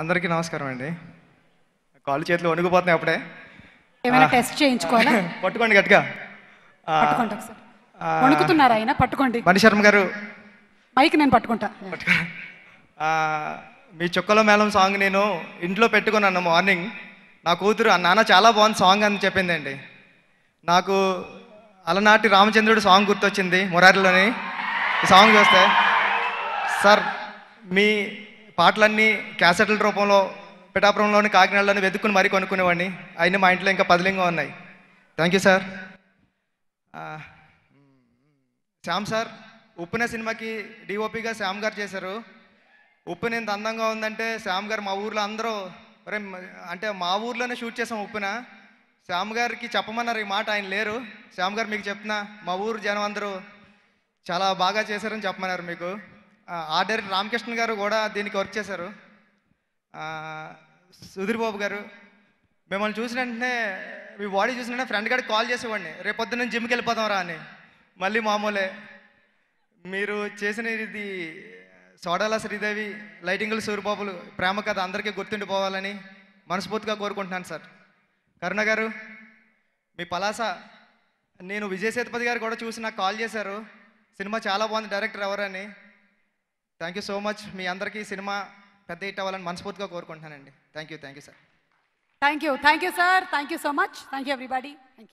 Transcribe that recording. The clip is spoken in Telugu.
అందరికీ నమస్కారం అండి కాలు చేతులు వణుకుపోతున్నాయి అప్పుడే ఏమైనా టెస్ట్ చేయించుకోవాలి పట్టుకోండి గట్టిగా పట్టుకోండి వణుకుతున్నారు ఆయన పట్టుకోండి మణి శర్మ గారు మైక్ నేను పట్టుకుంటా పట్టుకో మీ చుక్కల మేళం సాంగ్ నేను ఇంట్లో పెట్టుకున్నాను మార్నింగ్ నా కూతురు నాన్న చాలా బాగుంది సాంగ్ అని చెప్పిందండి నాకు అలనాటి రామచంద్రుడు సాంగ్ గుర్తొచ్చింది మురారిలోని సాంగ్ చూస్తే సార్ మీ పాటలన్నీ క్యాసెట్ల రూపంలో పిఠాపురంలోని కాకినాడలోని వెతుక్కుని మరీ కొనుక్కునేవాడిని అయినా మా ఇంట్లో ఇంకా పదిలింగా ఉన్నాయి thank you sir Shyam sir Uppena సినిమాకి డిఓపిగా శ్యామ్ గారు చేశారు ఉప్పున ఎంత అందంగా ఉందంటే శ్యామ్ గారు మా ఊర్లో అందరూ రే అంటే మా ఊర్లోనే షూట్ చేసాం ఉప్పున శ్యామ్ గారికి చెప్పమన్నారు ఈ మాట ఆయన లేరు శ్యామ్ గారు మీకు చెప్తున్నా మా ఊరు జనం అందరూ చాలా బాగా చేశారని చెప్పమన్నారు మీకు ఆర్డర్ రామకృష్ణ గారు కూడా దీనికి వర్క్ చేశారు సుధీర్ బాబు గారు మిమ్మల్ని చూసిన వెంటనే మీ బాడీ చూసిన వెంటనే ఫ్రెండ్ గారికి కాల్ చేసేవాడిని రేపొద్దు నేను జిమ్కి వెళ్ళిపోతాం రా అని మళ్ళీ మామూలే మీరు చేసిన ఇది సోడాల శ్రీదేవి లైటింగులు సూర్యబాబులు ప్రేమ కథ అందరికీ గుర్తుండిపోవాలని మనస్ఫూర్తిగా కోరుకుంటున్నాను సార్ కరుణ గారు మీ పలాస నేను విజయ్ సేతుపతి గారు కూడా చూసి నాకు కాల్ చేశారు సినిమా చాలా బాగుంది డైరెక్టర్ ఎవరని థ్యాంక్ యూ సో మచ్ మీ అందరికీ సినిమా పెద్ద హిట్ అవ్వాలని మనస్ఫూర్తిగా కోరుకుంటున్నానండి thank you thank you sir thank you thank you sir thank you so much thank you everybody